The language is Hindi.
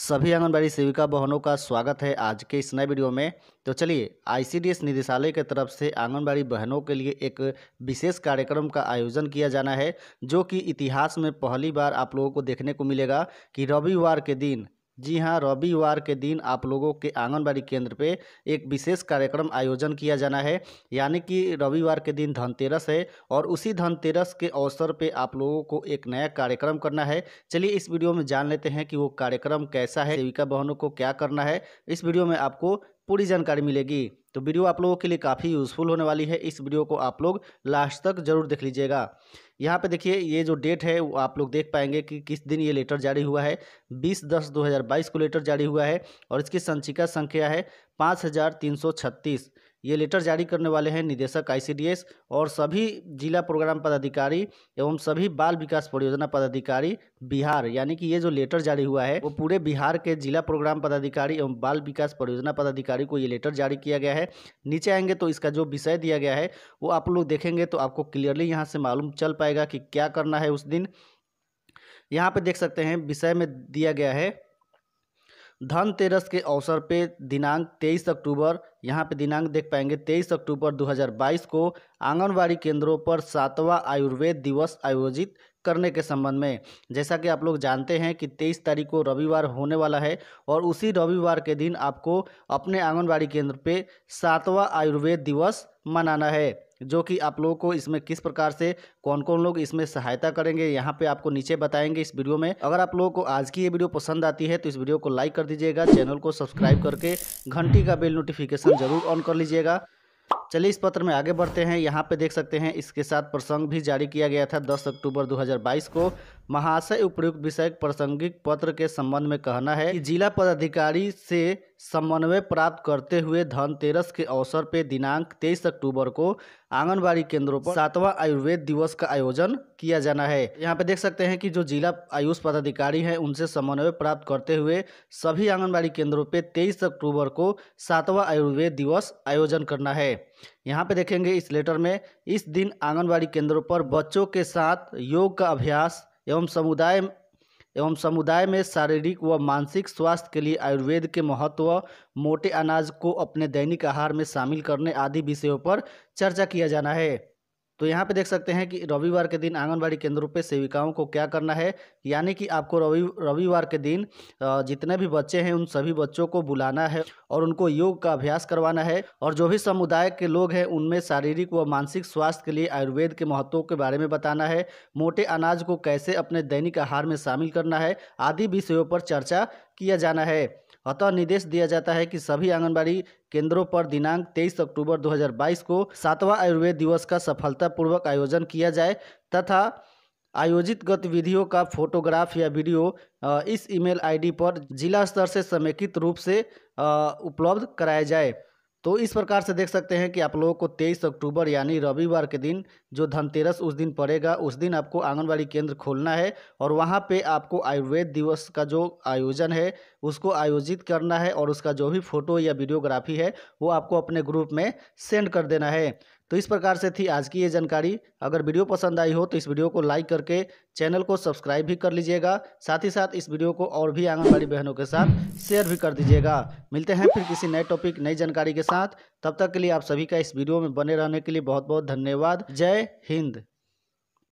सभी आंगनबाड़ी सेविका बहनों का स्वागत है आज के इस नए वीडियो में तो चलिए आईसीडीएस निदेशालय के तरफ से आंगनबाड़ी बहनों के लिए एक विशेष कार्यक्रम का आयोजन किया जाना है जो कि इतिहास में पहली बार आप लोगों को देखने को मिलेगा कि रविवार के दिन जी हाँ रविवार के दिन आप लोगों के आंगनबाड़ी केंद्र पे एक विशेष कार्यक्रम आयोजन किया जाना है यानी कि रविवार के दिन धनतेरस है और उसी धनतेरस के अवसर पे आप लोगों को एक नया कार्यक्रम करना है चलिए इस वीडियो में जान लेते हैं कि वो कार्यक्रम कैसा है सेविका बहनों को क्या करना है इस वीडियो में आपको पूरी जानकारी मिलेगी तो वीडियो आप लोगों के लिए काफ़ी यूज़फुल होने वाली है इस वीडियो को आप लोग लास्ट तक जरूर देख लीजिएगा यहाँ पे देखिए ये जो डेट है वो आप लोग देख पाएंगे कि किस दिन ये लेटर जारी हुआ है 20 दस 2022 को लेटर जारी हुआ है और इसकी संचिका संख्या है पाँच ये लेटर जारी करने वाले हैं निदेशक आईसीडीएस और सभी जिला प्रोग्राम पदाधिकारी एवं सभी बाल विकास परियोजना पदाधिकारी बिहार यानी कि ये जो लेटर जारी हुआ है वो पूरे बिहार के जिला प्रोग्राम पदाधिकारी एवं बाल विकास परियोजना पदाधिकारी को ये लेटर जारी किया गया है नीचे आएंगे तो इसका जो विषय दिया गया है वो आप लोग देखेंगे तो आपको क्लियरली यहाँ से मालूम चल पाएगा कि क्या करना है उस दिन यहाँ पर देख सकते हैं विषय में दिया गया है धनतेरस के अवसर पे दिनांक 23 अक्टूबर यहाँ पे दिनांक देख पाएंगे 23 अक्टूबर 2022 को आंगनवाड़ी केंद्रों पर सातवां आयुर्वेद दिवस आयोजित करने के संबंध में जैसा कि आप लोग जानते हैं कि 23 तारीख को रविवार होने वाला है और उसी रविवार के दिन आपको अपने आंगनबाड़ी केंद्र पे सातवां आयुर्वेद दिवस मनाना है जो कि आप लोगों को इसमें किस प्रकार से कौन कौन लोग इसमें सहायता करेंगे यहाँ पे आपको नीचे बताएंगे इस वीडियो में अगर आप लोगों को आज की ये वीडियो पसंद आती है तो इस वीडियो को लाइक कर दीजिएगा चैनल को सब्सक्राइब करके घंटी का बेल नोटिफिकेशन जरूर ऑन कर लीजिएगा चलिए इस पत्र में आगे बढ़ते हैं यहाँ पे देख सकते हैं इसके साथ प्रसंग भी जारी किया गया था 10 अक्टूबर 2022 को महाशय उपयुक्त विषय प्रासंगिक पत्र के संबंध में कहना है कि जिला पदाधिकारी से समन्वय प्राप्त करते हुए धनतेरस के अवसर पे दिनांक 23 अक्टूबर को आंगनबाड़ी केंद्रों पर सातवां आयुर्वेद दिवस का आयोजन किया जाना है यहाँ पे देख सकते हैं कि जो जिला आयुष पदाधिकारी हैं उनसे समन्वय प्राप्त करते हुए सभी आंगनबाड़ी केंद्रों पर 23 अक्टूबर को सातवां आयुर्वेद दिवस आयोजन करना है यहाँ पे देखेंगे इस लेटर में इस दिन आंगनबाड़ी केंद्रों पर बच्चों के साथ योग का अभ्यास एवं समुदाय एवं समुदाय में शारीरिक व मानसिक स्वास्थ्य के लिए आयुर्वेद के महत्व मोटे अनाज को अपने दैनिक आहार में शामिल करने आदि विषयों पर चर्चा किया जाना है तो यहाँ पे देख सकते हैं कि रविवार के दिन आंगनबाड़ी केंद्रों पे सेविकाओं को क्या करना है यानी कि आपको रवि रविवार के दिन जितने भी बच्चे हैं उन सभी बच्चों को बुलाना है और उनको योग का अभ्यास करवाना है और जो भी समुदाय के लोग हैं उनमें शारीरिक व मानसिक स्वास्थ्य के लिए आयुर्वेद के महत्व के बारे में बताना है मोटे अनाज को कैसे अपने दैनिक आहार में शामिल करना है आदि विषयों पर चर्चा किया जाना है अतः निर्देश दिया जाता है कि सभी आंगनबाड़ी केंद्रों पर दिनांक 23 अक्टूबर 2022 को सातवां आयुर्वेद दिवस का सफलतापूर्वक आयोजन किया जाए तथा आयोजित गतिविधियों का फोटोग्राफ या वीडियो इस ईमेल आईडी पर जिला स्तर से समेकित रूप से उपलब्ध कराया जाए तो इस प्रकार से देख सकते हैं कि आप लोगों को 23 अक्टूबर यानी रविवार के दिन जो धनतेरस उस दिन पड़ेगा उस दिन आपको आंगनबाड़ी केंद्र खोलना है और वहाँ पे आपको आयुर्वेद दिवस का जो आयोजन है उसको आयोजित करना है और उसका जो भी फोटो या वीडियोग्राफी है वो आपको अपने ग्रुप में सेंड कर देना है तो इस प्रकार से थी आज की ये जानकारी अगर वीडियो पसंद आई हो तो इस वीडियो को लाइक करके चैनल को सब्सक्राइब भी कर लीजिएगा साथ ही साथ इस वीडियो को और भी आंगनबाड़ी बहनों के साथ शेयर भी कर दीजिएगा मिलते हैं फिर किसी नए टॉपिक नई जानकारी के साथ तब तक के लिए आप सभी का इस वीडियो में बने रहने के लिए बहुत बहुत धन्यवाद जय हिंद